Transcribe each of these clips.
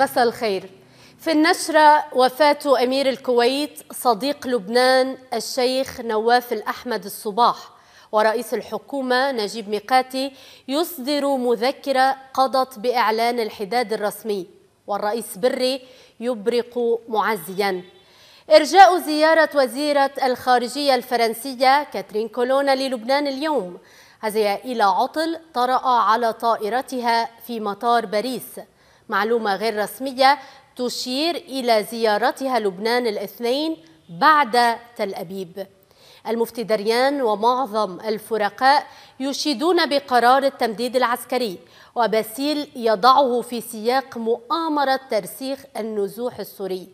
مساء الخير في النشرة وفاة أمير الكويت صديق لبنان الشيخ نواف الأحمد الصباح ورئيس الحكومة نجيب ميقاتي يصدر مذكرة قضت بإعلان الحداد الرسمي والرئيس بري يبرق معزياً إرجاء زيارة وزيرة الخارجية الفرنسية كاترين كولونا للبنان اليوم هذه إلى عطل طرأ على طائرتها في مطار باريس معلومة غير رسمية تشير إلى زيارتها لبنان الاثنين بعد تل أبيب المفتي دريان ومعظم الفرقاء يشيدون بقرار التمديد العسكري وباسيل يضعه في سياق مؤامرة ترسيخ النزوح السوري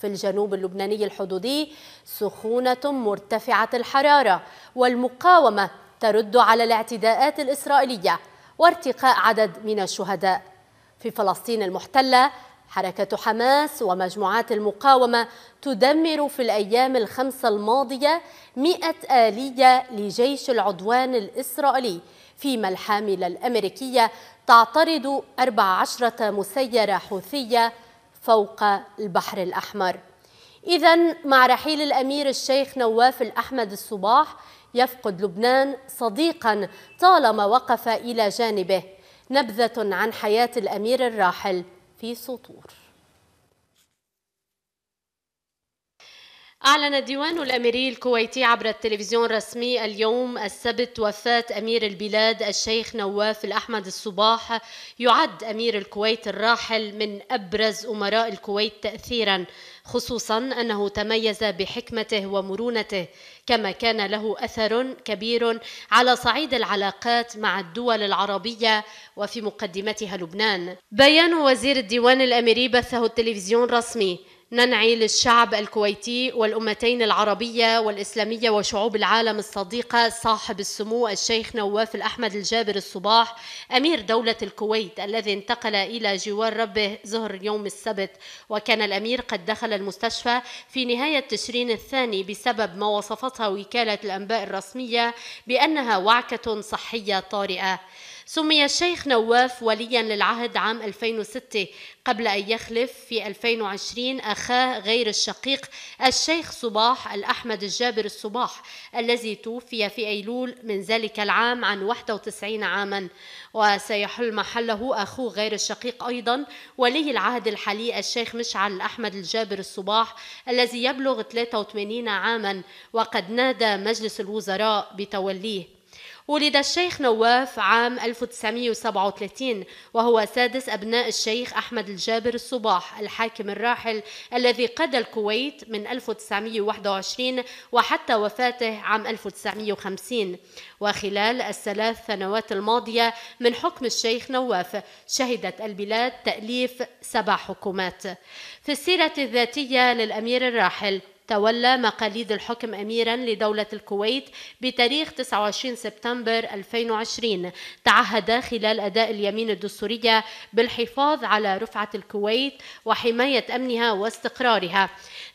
في الجنوب اللبناني الحدودي سخونة مرتفعة الحرارة والمقاومة ترد على الاعتداءات الإسرائيلية وارتقاء عدد من الشهداء في فلسطين المحتلة حركة حماس ومجموعات المقاومة تدمر في الأيام الخمسة الماضية مئة آلية لجيش العدوان الإسرائيلي فيما الحاملة الأمريكية تعترض 14 مسيرة حوثية فوق البحر الأحمر إذا مع رحيل الأمير الشيخ نواف الأحمد الصباح يفقد لبنان صديقا طالما وقف إلى جانبه نبذة عن حياة الأمير الراحل في سطور أعلن ديوان الأميري الكويتي عبر التلفزيون الرسمي اليوم السبت وفاة أمير البلاد الشيخ نواف الأحمد الصباح يعد أمير الكويت الراحل من أبرز أمراء الكويت تأثيرا خصوصا أنه تميز بحكمته ومرونته كما كان له اثر كبير على صعيد العلاقات مع الدول العربيه وفي مقدمتها لبنان بيان وزير الديوان الاميري بثه التلفزيون الرسمي ننعي للشعب الكويتي والأمتين العربية والإسلامية وشعوب العالم الصديقة صاحب السمو الشيخ نواف الأحمد الجابر الصباح أمير دولة الكويت الذي انتقل إلى جوار ربه ظهر يوم السبت وكان الأمير قد دخل المستشفى في نهاية تشرين الثاني بسبب ما وصفتها وكالة الأنباء الرسمية بأنها وعكة صحية طارئة سمي الشيخ نواف وليا للعهد عام 2006 قبل أن يخلف في 2020 أخاه غير الشقيق الشيخ صباح الأحمد الجابر الصباح الذي توفي في أيلول من ذلك العام عن 91 عاما وسيحل محله أخوه غير الشقيق أيضا ولي العهد الحالي الشيخ مشعل الأحمد الجابر الصباح الذي يبلغ 83 عاما وقد نادى مجلس الوزراء بتوليه ولد الشيخ نواف عام 1937 وهو سادس أبناء الشيخ أحمد الجابر الصباح الحاكم الراحل الذي قاد الكويت من 1921 وحتى وفاته عام 1950 وخلال الثلاث سنوات الماضية من حكم الشيخ نواف شهدت البلاد تأليف سبع حكومات في السيرة الذاتية للأمير الراحل تولى مقاليد الحكم أميرا لدولة الكويت بتاريخ 29 سبتمبر 2020 تعهد خلال أداء اليمين الدستورية بالحفاظ على رفعة الكويت وحماية أمنها واستقرارها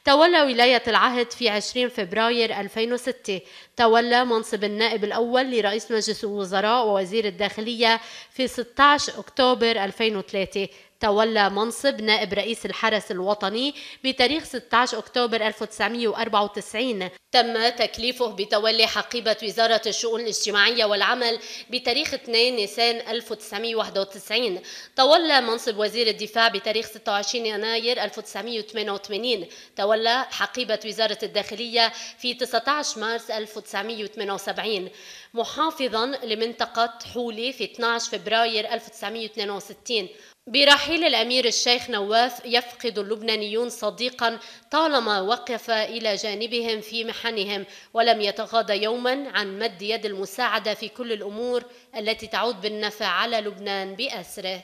تولى ولاية العهد في 20 فبراير 2006 تولى منصب النائب الأول لرئيس مجلس الوزراء ووزير الداخلية في 16 أكتوبر 2003 تولى منصب نائب رئيس الحرس الوطني بتاريخ 16 أكتوبر 1994 تم تكليفه بتولي حقيبة وزارة الشؤون الاجتماعية والعمل بتاريخ 2 نيسان 1991 تولى منصب وزير الدفاع بتاريخ 26 يناير 1988 تولى حقيبة وزارة الداخلية في 19 مارس 1978 محافظا لمنطقة حولي في 12 فبراير 1962 برحيل الأمير الشيخ نواف يفقد اللبنانيون صديقا طالما وقف إلى جانبهم في محنهم ولم يتغاضى يوما عن مد يد المساعدة في كل الأمور التي تعود بالنفع على لبنان بأسره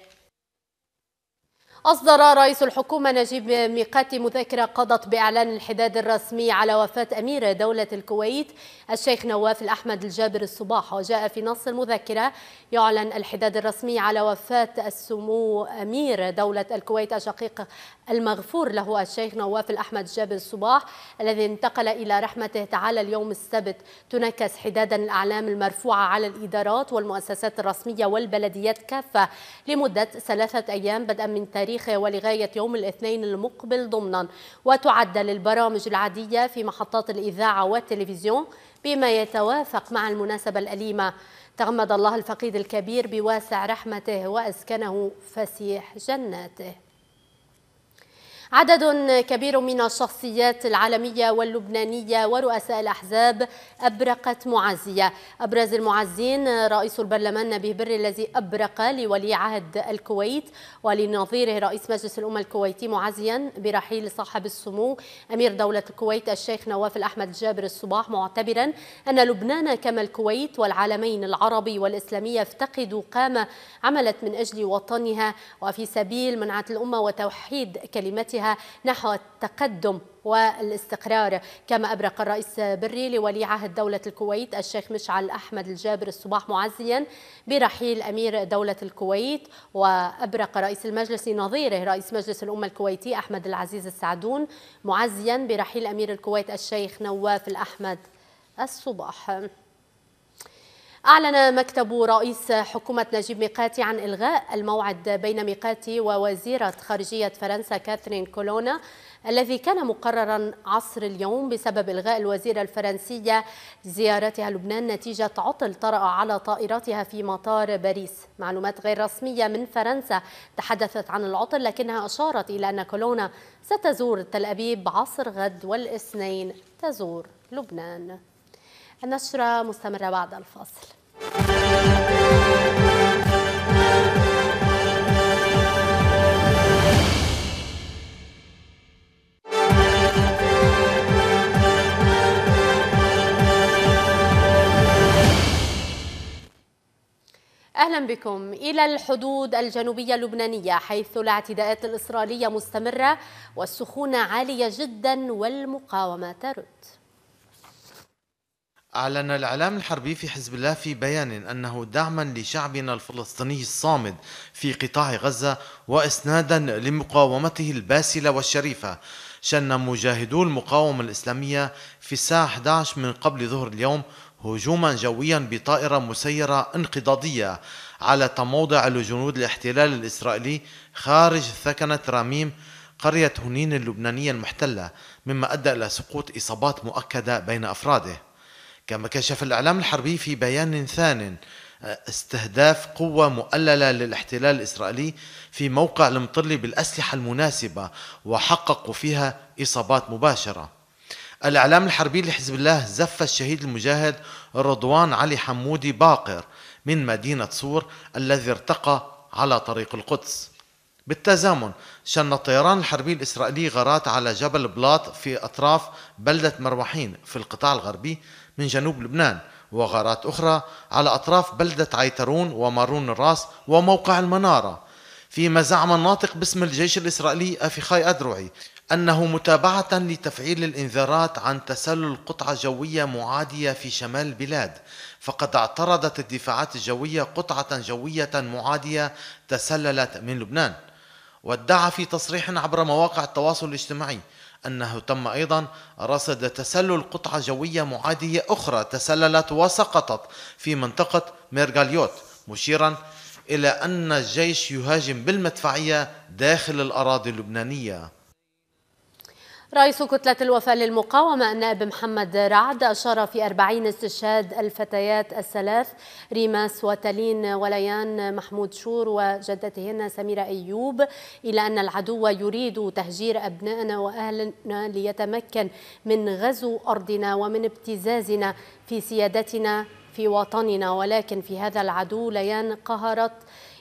أصدر رئيس الحكومة نجيب ميقاتي مذكرة قضت بإعلان الحداد الرسمي على وفاة أمير دولة الكويت الشيخ نواف الأحمد الجابر الصباح وجاء في نص المذكرة يعلن الحداد الرسمي على وفاة السمو أمير دولة الكويت الشقيق المغفور له الشيخ نواف الأحمد الجابر الصباح الذي انتقل إلى رحمته تعالى اليوم السبت تنكس حدادا الأعلام المرفوعة على الإدارات والمؤسسات الرسمية والبلديات كافة لمدة ثلاثة أيام بدءا من تاريخ التاريخ ولغاية يوم الاثنين المقبل ضمنا وتعدل البرامج العادية في محطات الإذاعة والتلفزيون بما يتوافق مع المناسبة الأليمة تغمد الله الفقيد الكبير بواسع رحمته وأسكنه فسيح جناته عدد كبير من الشخصيات العالمية واللبنانية ورؤساء الأحزاب أبرقت معزية أبرز المعزين رئيس البرلمان نبيه بري الذي أبرق لولي عهد الكويت ولنظيره رئيس مجلس الأمة الكويتي معزيا برحيل صاحب السمو أمير دولة الكويت الشيخ نواف الأحمد جابر الصباح معتبرا أن لبنان كما الكويت والعالمين العربي والإسلامي يفتقدوا قامة عملت من أجل وطنها وفي سبيل منعة الأمة وتوحيد كلمتها جهودها نحو التقدم والاستقرار كما أبرق الرئيس بري لولي عهد دولة الكويت الشيخ مشعل أحمد الجابر الصباح معزيا برحيل أمير دولة الكويت وأبرق رئيس المجلس نظيره رئيس مجلس الأمة الكويتي أحمد العزيز السعدون معزيا برحيل أمير الكويت الشيخ نواف الأحمد الصباح أعلن مكتب رئيس حكومة نجيب ميقاتي عن إلغاء الموعد بين ميقاتي ووزيرة خارجية فرنسا كاثرين كولونا الذي كان مقررا عصر اليوم بسبب إلغاء الوزيرة الفرنسية زيارتها لبنان نتيجة عطل طرأ على طائراتها في مطار باريس معلومات غير رسمية من فرنسا تحدثت عن العطل لكنها أشارت إلى أن كولونا ستزور تل أبيب عصر غد والاثنين تزور لبنان النشرة مستمرة بعد الفاصل أهلا بكم إلى الحدود الجنوبية اللبنانية حيث الاعتداءات الإسرائيلية مستمرة والسخونة عالية جدا والمقاومة ترد أعلن الإعلام الحربي في حزب الله في بيان أنه دعما لشعبنا الفلسطيني الصامد في قطاع غزة وإسنادا لمقاومته الباسلة والشريفة شن مجاهدو المقاومة الإسلامية في الساعة 11 من قبل ظهر اليوم هجوما جويا بطائرة مسيرة انقضاضية على تموضع لجنود الاحتلال الإسرائيلي خارج ثكنة راميم قرية هنين اللبنانية المحتلة مما أدى إلى سقوط إصابات مؤكدة بين أفراده كما كشف الإعلام الحربي في بيان ثان استهداف قوة مؤللة للاحتلال الإسرائيلي في موقع المطلي بالأسلحة المناسبة وحققوا فيها إصابات مباشرة الإعلام الحربي لحزب الله زف الشهيد المجاهد رضوان علي حمودي باقر من مدينة صور الذي ارتقى على طريق القدس بالتزامن شن الطيران الحربي الإسرائيلي غارات على جبل بلاط في أطراف بلدة مروحين في القطاع الغربي من جنوب لبنان وغارات أخرى على أطراف بلدة عيترون ومارون الراس وموقع المنارة فيما زعم الناطق باسم الجيش الإسرائيلي أفيخاي أدرعي أنه متابعة لتفعيل الإنذارات عن تسلل قطعة جوية معادية في شمال البلاد فقد اعترضت الدفاعات الجوية قطعة جوية معادية تسللت من لبنان وادعى في تصريح عبر مواقع التواصل الاجتماعي أنه تم أيضا رصد تسلل قطعة جوية معادية أخرى تسللت وسقطت في منطقة ميرغاليوت مشيرا إلى أن الجيش يهاجم بالمدفعية داخل الأراضي اللبنانية رئيس كتلة الوفاء للمقاومة النائب محمد رعد أشار في أربعين استشهاد الفتيات الثلاث ريماس وتالين وليان محمود شور وجدتهن سميرة أيوب إلى أن العدو يريد تهجير أبنائنا وأهلنا ليتمكن من غزو أرضنا ومن ابتزازنا في سيادتنا في وطننا ولكن في هذا العدو ليان قهرت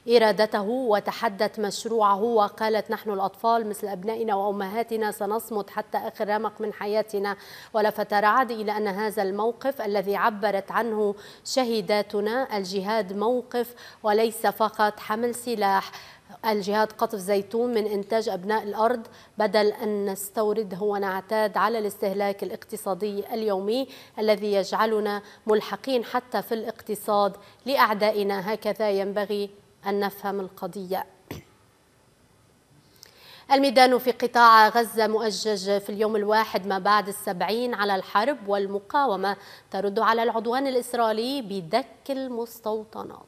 إرادته وتحدت مشروعه وقالت نحن الأطفال مثل أبنائنا وأمهاتنا سنصمت حتى آخر رمق من حياتنا ولفت رعد إلى أن هذا الموقف الذي عبرت عنه شهيداتنا الجهاد موقف وليس فقط حمل سلاح الجهاد قطف زيتون من إنتاج أبناء الأرض بدل أن نستورده ونعتاد على الاستهلاك الاقتصادي اليومي الذي يجعلنا ملحقين حتى في الاقتصاد لأعدائنا هكذا ينبغي أن نفهم القضية الميدان في قطاع غزة مؤجج في اليوم الواحد ما بعد السبعين على الحرب والمقاومة ترد على العدوان الإسرائيلي بدك المستوطنات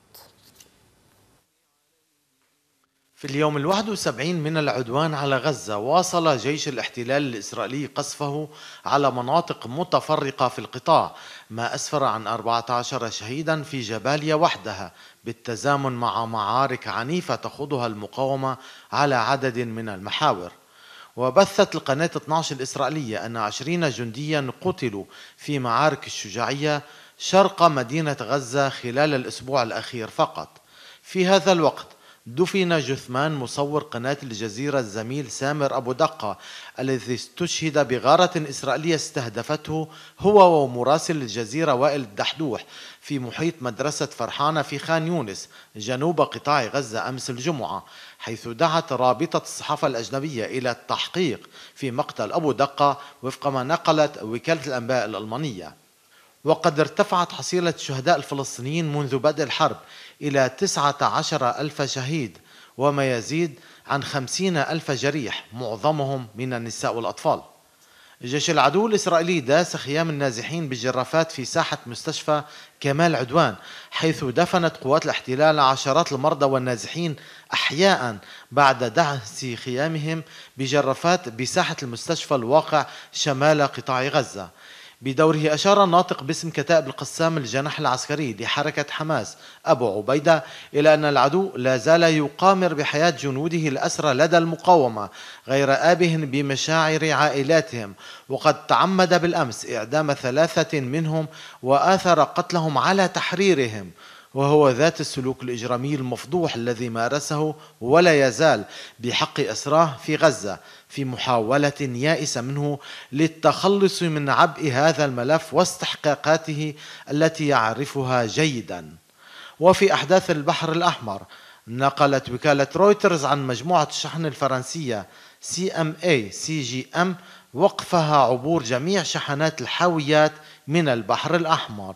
في اليوم الواحد وسبعين من العدوان على غزة واصل جيش الاحتلال الإسرائيلي قصفه على مناطق متفرقة في القطاع ما أسفر عن 14 شهيدا في جباليا وحدها بالتزامن مع معارك عنيفة تخوضها المقاومة على عدد من المحاور وبثت القناة 12 الإسرائيلية أن 20 جنديا قتلوا في معارك الشجاعية شرق مدينة غزة خلال الأسبوع الأخير فقط في هذا الوقت دفن جثمان مصور قناة الجزيرة الزميل سامر أبو دقة الذي استشهد بغارة إسرائيلية استهدفته هو ومراسل الجزيرة وائل الدحدوح في محيط مدرسة فرحانة في خان يونس جنوب قطاع غزة أمس الجمعة حيث دعت رابطة الصحافة الأجنبية إلى التحقيق في مقتل أبو دقة وفق ما نقلت وكالة الأنباء الألمانية وقد ارتفعت حصيلة الشهداء الفلسطينيين منذ بدء الحرب إلى 19 ألف شهيد وما يزيد عن 50 ألف جريح معظمهم من النساء والأطفال جيش العدو الإسرائيلي داس خيام النازحين بالجرافات في ساحة مستشفى كمال عدوان حيث دفنت قوات الاحتلال عشرات المرضى والنازحين أحياء بعد دعس خيامهم بجرافات بساحة المستشفى الواقع شمال قطاع غزة بدوره أشار الناطق باسم كتائب القسام الجناح العسكري لحركة حماس أبو عبيدة إلى أن العدو لا زال يقامر بحياة جنوده الأسرى لدى المقاومة غير آبه بمشاعر عائلاتهم وقد تعمد بالأمس إعدام ثلاثة منهم وآثر قتلهم على تحريرهم وهو ذات السلوك الإجرامي المفضوح الذي مارسه ولا يزال بحق أسراه في غزة في محاولة يائسة منه للتخلص من عبء هذا الملف واستحقاقاته التي يعرفها جيدا وفي أحداث البحر الأحمر نقلت وكالة رويترز عن مجموعة الشحن الفرنسية سي ام اي سي جي ام وقفها عبور جميع شحنات الحاويات من البحر الأحمر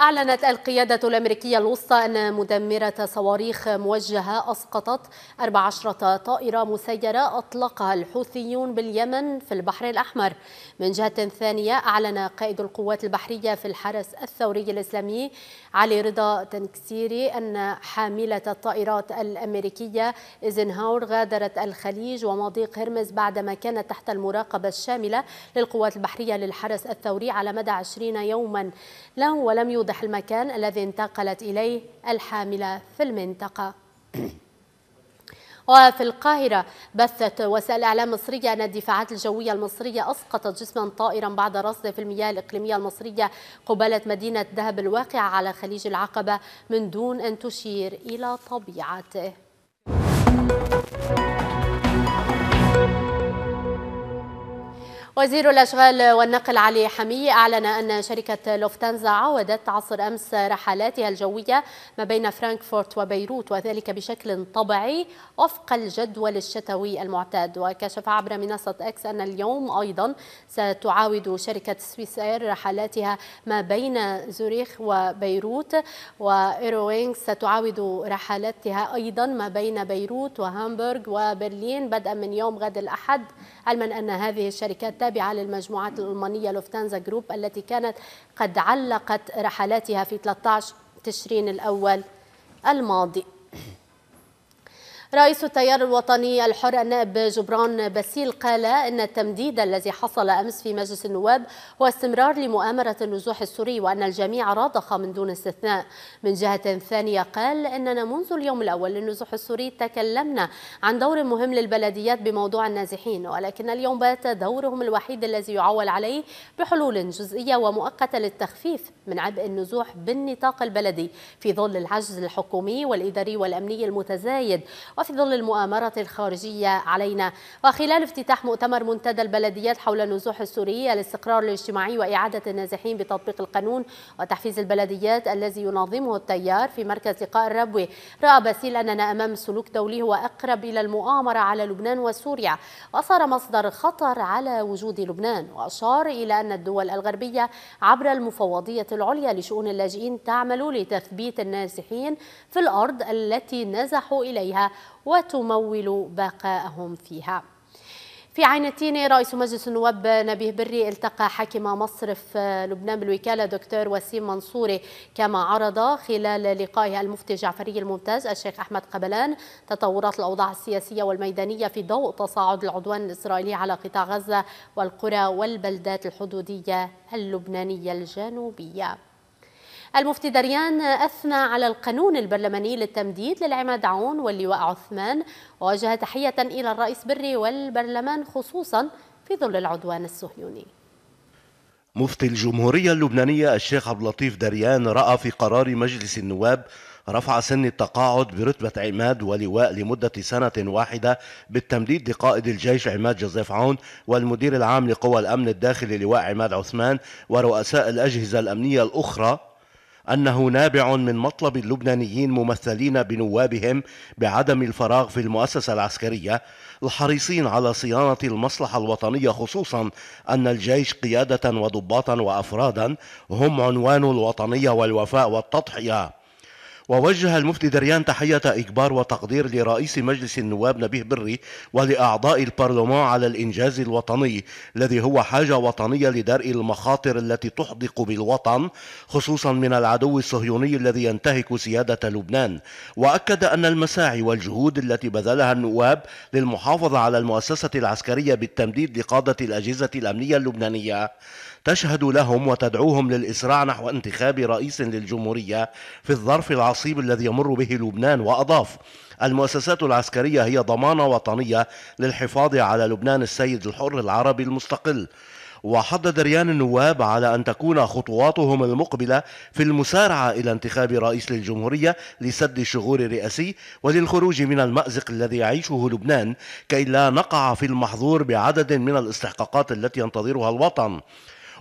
أعلنت القيادة الأمريكية الوسطى أن مدمرة صواريخ موجهة أسقطت 14 طائرة مسيرة أطلقها الحوثيون باليمن في البحر الأحمر من جهة ثانية أعلن قائد القوات البحرية في الحرس الثوري الإسلامي علي رضا تنكسيري أن حاملة الطائرات الأمريكية إيزنهاور غادرت الخليج ومضيق هرمز بعدما كانت تحت المراقبة الشاملة للقوات البحرية للحرس الثوري على مدى 20 يوما له ولم يدرك يوضح المكان الذي انتقلت إليه الحاملة في المنطقة وفي القاهرة بثت وسائل إعلام مصرية أن الدفاعات الجوية المصرية أسقطت جسما طائرا بعد رصده في المياه الإقليمية المصرية قبالة مدينة دهب الواقعة على خليج العقبة من دون أن تشير إلى طبيعته. وزير الأشغال والنقل علي حمي أعلن أن شركة لوفتانزا عودت عصر أمس رحلاتها الجوية ما بين فرانكفورت وبيروت وذلك بشكل طبيعي وفق الجدول الشتوي المعتاد وكشف عبر منصة أكس أن اليوم أيضا ستعاود شركة سويس إير رحلاتها ما بين زوريخ وبيروت وإيروينغ ستعاود رحلاتها أيضا ما بين بيروت وهامبورغ وبرلين بدءا من يوم غد الأحد علما أن هذه الشركات التابعة للمجموعات الألمانية لوفتانزا جروب التي كانت قد علقت رحلاتها في 13 تشرين الأول الماضي رئيس التيار الوطني الحر النائب جبران باسيل قال ان التمديد الذي حصل امس في مجلس النواب هو استمرار لمؤامره النزوح السوري وان الجميع راضخ من دون استثناء. من جهه ثانيه قال اننا منذ اليوم الاول للنزوح السوري تكلمنا عن دور مهم للبلديات بموضوع النازحين ولكن اليوم بات دورهم الوحيد الذي يعول عليه بحلول جزئيه ومؤقته للتخفيف من عبء النزوح بالنطاق البلدي في ظل العجز الحكومي والاداري والامني المتزايد وفي ظل المؤامرة الخارجية علينا وخلال افتتاح مؤتمر منتدى البلديات حول النزوح السوري الاستقرار الاجتماعي وإعادة النازحين بتطبيق القانون وتحفيز البلديات الذي ينظمه التيار في مركز لقاء الربوي رأى باسيل أننا أمام سلوك دولي هو أقرب إلى المؤامرة على لبنان وسوريا وصار مصدر خطر على وجود لبنان وأشار إلى أن الدول الغربية عبر المفوضية العليا لشؤون اللاجئين تعمل لتثبيت النازحين في الأرض التي نزحوا إليها وتمول بقائهم فيها في عينتين رئيس مجلس النواب نبيه بري التقى حاكم مصرف لبنان بالوكالة دكتور وسيم منصوري كما عرض خلال لقائه المفتي الجعفري الممتاز الشيخ أحمد قبلان تطورات الأوضاع السياسية والميدانية في ضوء تصاعد العدوان الإسرائيلي على قطاع غزة والقرى والبلدات الحدودية اللبنانية الجنوبية المفتي دريان أثنى على القانون البرلماني للتمديد للعماد عون واللواء عثمان ووجه تحية إلى الرئيس بري والبرلمان خصوصا في ظل العدوان الصهيوني مفتي الجمهورية اللبنانية الشيخ عبد اللطيف دريان رأى في قرار مجلس النواب رفع سن التقاعد برتبة عماد ولواء لمدة سنة واحدة بالتمديد لقائد الجيش عماد جوزيف عون والمدير العام لقوى الأمن الداخلي لواء عماد عثمان ورؤساء الأجهزة الأمنية الأخرى أنه نابع من مطلب اللبنانيين ممثلين بنوابهم بعدم الفراغ في المؤسسة العسكرية الحريصين على صيانة المصلحة الوطنية خصوصا أن الجيش قيادة وضباطا وأفرادا هم عنوان الوطنية والوفاء والتضحية ووجه المفتي دريان تحية إكبار وتقدير لرئيس مجلس النواب نبيه بري ولأعضاء البرلمان على الإنجاز الوطني الذي هو حاجة وطنية لدرء المخاطر التي تحدق بالوطن خصوصا من العدو الصهيوني الذي ينتهك سيادة لبنان وأكد أن المساعي والجهود التي بذلها النواب للمحافظة على المؤسسة العسكرية بالتمديد لقادة الأجهزة الأمنية اللبنانية تشهد لهم وتدعوهم للإسراع نحو انتخاب رئيس للجمهورية في الظرف العصيب الذي يمر به لبنان وأضاف المؤسسات العسكرية هي ضمانة وطنية للحفاظ على لبنان السيد الحر العربي المستقل وحدد ريان النواب على أن تكون خطواتهم المقبلة في المسارعة إلى انتخاب رئيس للجمهورية لسد الشغور الرئاسي وللخروج من المأزق الذي يعيشه لبنان كي لا نقع في المحظور بعدد من الاستحقاقات التي ينتظرها الوطن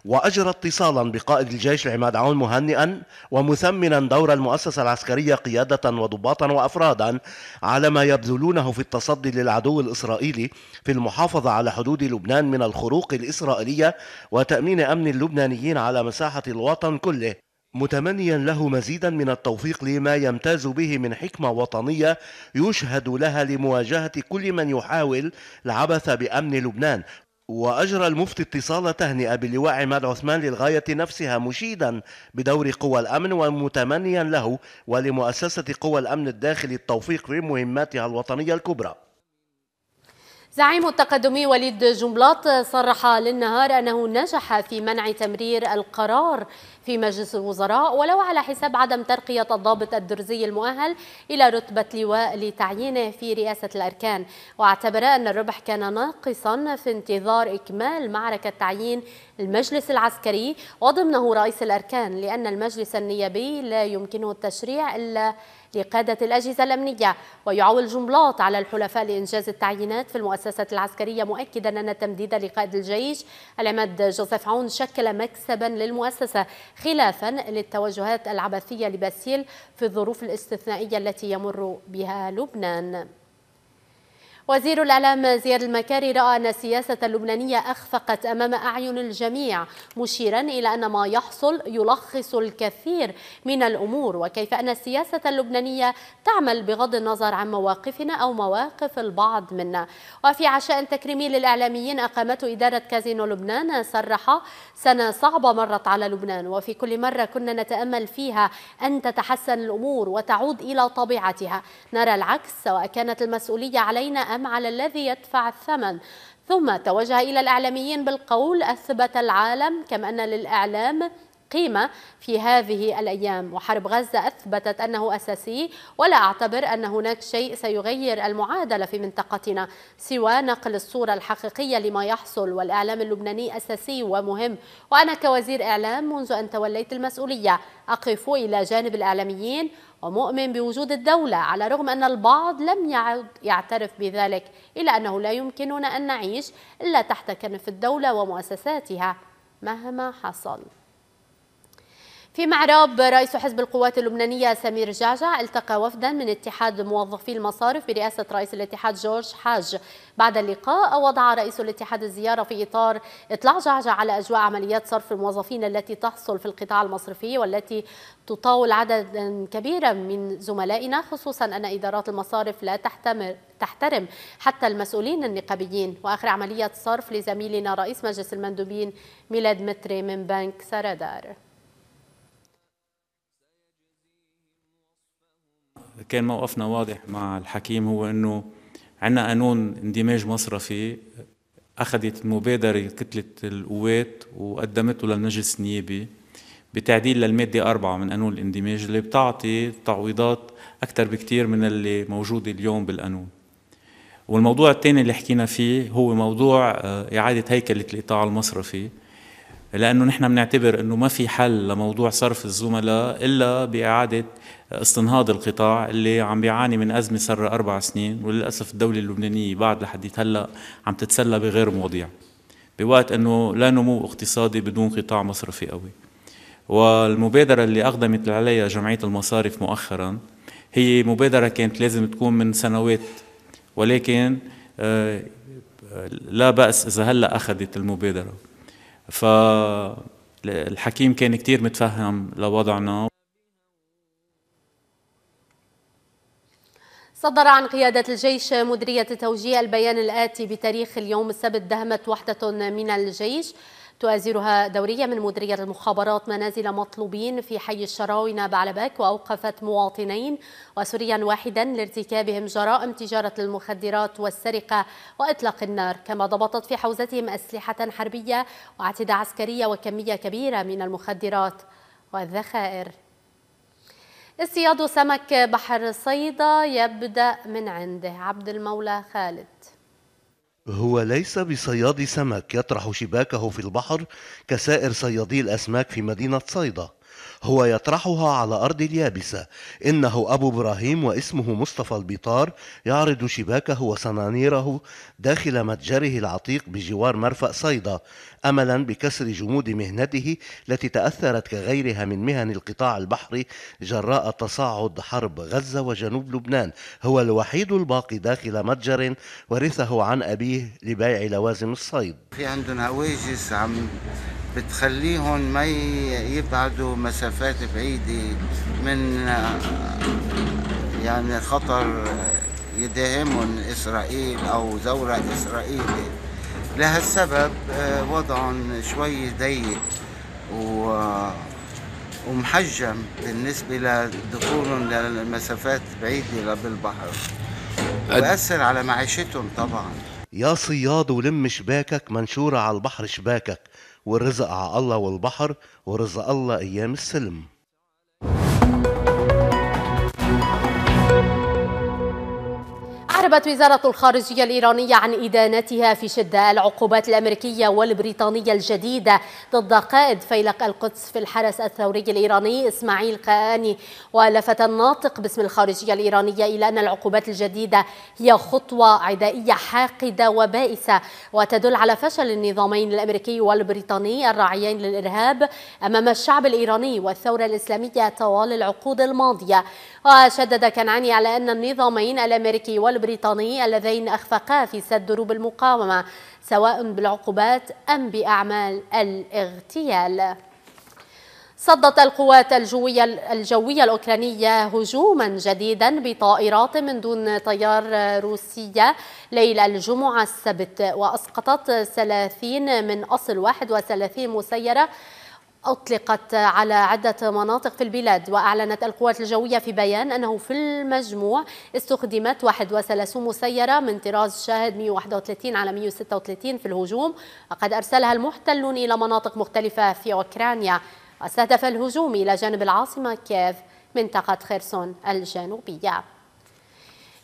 وأجرى اتصالا بقائد الجيش العماد عون مهنئا ومثمنا دور المؤسسة العسكرية قيادة وضباطا وأفرادا على ما يبذلونه في التصدي للعدو الإسرائيلي في المحافظة على حدود لبنان من الخروق الإسرائيلية وتأمين أمن اللبنانيين على مساحة الوطن كله متمنيا له مزيدا من التوفيق لما يمتاز به من حكمه وطنيه يشهد لها لمواجهه كل من يحاول العبث بامن لبنان وأجرى المفتي اتصال تهنئة بلواء عماد عثمان للغاية نفسها مشيدا بدور قوى الأمن ومتمنيا له ولمؤسسة قوى الأمن الداخلي التوفيق في مهماتها الوطنية الكبرى زعيم التقدمي وليد جنبلاط صرح للنهار أنه نجح في منع تمرير القرار في مجلس الوزراء ولو على حساب عدم ترقية الضابط الدرزي المؤهل إلى رتبة لواء لتعيينه في رئاسة الأركان واعتبر أن الربح كان ناقصا في انتظار إكمال معركة تعيين المجلس العسكري وضمنه رئيس الأركان لأن المجلس النيابي لا يمكنه التشريع إلا لقادة الأجهزة الأمنية ويعول جملاط على الحلفاء لإنجاز التعيينات في المؤسسات العسكرية مؤكدا أن تمديد لقائد الجيش العماد جوزيف عون شكل مكسبا للمؤسسة خلافا للتوجهات العبثية لباسيل في الظروف الاستثنائية التي يمر بها لبنان وزير الإعلام زياد المكاري رأى أن السياسة اللبنانية أخفقت أمام أعين الجميع مشيرا إلى أن ما يحصل يلخص الكثير من الأمور وكيف أن السياسة اللبنانية تعمل بغض النظر عن مواقفنا أو مواقف البعض منا وفي عشاء تكريمي للإعلاميين أقامته إدارة كازينو لبنان صرح سنة صعبة مرت على لبنان وفي كل مرة كنا نتأمل فيها أن تتحسن الأمور وتعود إلى طبيعتها نرى العكس سواء كانت المسؤولية علينا أم العام على الذي يدفع الثمن ثم توجه إلى الإعلاميين بالقول أثبت العالم كما أن للإعلام قيمة في هذه الأيام وحرب غزة أثبتت أنه أساسي ولا أعتبر أن هناك شيء سيغير المعادلة في منطقتنا سوى نقل الصورة الحقيقية لما يحصل والإعلام اللبناني أساسي ومهم وأنا كوزير إعلام منذ أن توليت المسؤولية أقف إلى جانب الإعلاميين ومؤمن بوجود الدولة على رغم أن البعض لم يعد يعترف بذلك إلا أنه لا يمكننا أن نعيش إلا تحت كنف الدولة ومؤسساتها مهما حصل في معرب رئيس حزب القوات اللبنانية سمير جعجع التقى وفدا من اتحاد موظفي المصارف برئاسة رئيس الاتحاد جورج حاج بعد اللقاء وضع رئيس الاتحاد الزيارة في إطار إطلاع جعجع على أجواء عمليات صرف الموظفين التي تحصل في القطاع المصرفي والتي تطاول عددا كبيرا من زملائنا خصوصا أن إدارات المصارف لا تحتمل تحترم حتى المسؤولين النقابيين وآخر عملية صرف لزميلنا رئيس مجلس المندوبين ميلاد متري من بنك سرادار كان موقفنا واضح مع الحكيم هو انه عندنا قانون اندماج مصرفي اخذت مبادره كتله القوات وقدمته للمجلس النيابي بتعديل للمادة أربعة من قانون الاندماج اللي بتعطي تعويضات أكثر بكثير من اللي موجودة اليوم بالقانون والموضوع الثاني اللي حكينا فيه هو موضوع آه، إعادة هيكلة القطاع المصرفي لانه نحن بنعتبر انه ما في حل لموضوع صرف الزملاء الا باعاده استنهاض القطاع اللي عم بيعاني من ازمه صار اربع سنين وللاسف الدوله اللبنانيه بعد لحديت هلا عم تتسلى بغير مواضيع بوقت انه لا نمو اقتصادي بدون قطاع مصرفي قوي والمبادره اللي اقدمت عليها جمعيه المصارف مؤخرا هي مبادره كانت لازم تكون من سنوات ولكن آه، لا باس اذا هلا اخذت المبادره فالحكيم كان كتير متفهم لوضعنا صدر عن قيادة الجيش مديرية توجيه البيان الآتي بتاريخ اليوم السبت دهمت وحدة من الجيش تؤازرها دورية من مديرية المخابرات منازل مطلوبين في حي الشراونة بعلبك وأوقفت مواطنين وسوريا واحدا لارتكابهم جرائم تجارة المخدرات والسرقة وإطلاق النار كما ضبطت في حوزتهم أسلحة حربية واعتداء عسكرية وكمية كبيرة من المخدرات والذخائر اصطياد سمك بحر صيدا يبدأ من عنده عبد المولى خالد هو ليس بصياد سمك يطرح شباكه في البحر كسائر صيادي الأسماك في مدينة صيدا هو يطرحها على أرض اليابسة إنه أبو إبراهيم واسمه مصطفى البيطار يعرض شباكه وصنانيره داخل متجره العتيق بجوار مرفأ صيدا أملا بكسر جمود مهنته التي تأثرت كغيرها من مهن القطاع البحري جراء تصاعد حرب غزة وجنوب لبنان هو الوحيد الباقي داخل متجر ورثه عن أبيه لبيع لوازم الصيد في عندهم هواجس عم بتخليهم ما يبعدوا مسافة مسافات بعيدة من يعني خطر يداهمهم إسرائيل أو ثورة إسرائيلي لهالسبب وضعهم شوي ضيق ومحجم بالنسبة لدخولهم لمسافات بعيدة بالبحر وبأثر على معيشتهم طبعا يا صياد ولم شباكك منشورة على البحر شباكك ورزق على الله والبحر ورزق الله أيام السلم أعربت وزارة الخارجية الإيرانية عن إدانتها في شدة العقوبات الأمريكية والبريطانية الجديدة ضد قائد فيلق القدس في الحرس الثوري الإيراني إسماعيل قاني ولفت الناطق باسم الخارجية الإيرانية إلى أن العقوبات الجديدة هي خطوة عدائية حاقدة وبائسة وتدل على فشل النظامين الأمريكي والبريطاني الراعيين للإرهاب أمام الشعب الإيراني والثورة الإسلامية طوال العقود الماضية وشدد كنعاني على أن النظامين الأمريكي والبريطاني البريطاني اللذين أخفقا في سد دروب المقاومة سواء بالعقوبات أم بأعمال الاغتيال صدت القوات الجوية, الجوية الأوكرانية هجوما جديدا بطائرات من دون طيار روسية ليلة الجمعة السبت وأسقطت 30 من أصل 31 مسيرة أطلقت على عدة مناطق في البلاد وأعلنت القوات الجوية في بيان أنه في المجموع استخدمت 31 مسيرة من طراز شاهد 131 على 136 في الهجوم وقد أرسلها المحتلون إلى مناطق مختلفة في أوكرانيا واستهدف الهجوم إلى جانب العاصمة كييف منطقة خيرسون الجنوبية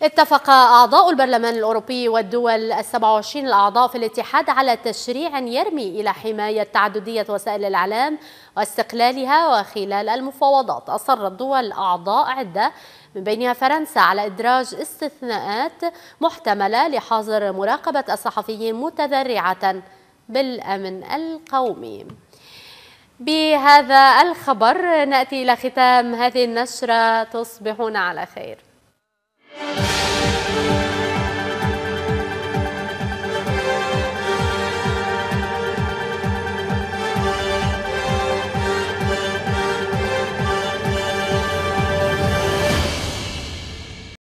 اتفق أعضاء البرلمان الأوروبي والدول السبع وعشرين الأعضاء في الاتحاد على تشريع يرمي إلى حماية تعددية وسائل الإعلام واستقلالها وخلال المفاوضات أصرت دول أعضاء عدة من بينها فرنسا على إدراج استثناءات محتملة لحظر مراقبة الصحفيين متذرعة بالأمن القومي بهذا الخبر نأتي إلى ختام هذه النشرة تصبحون على خير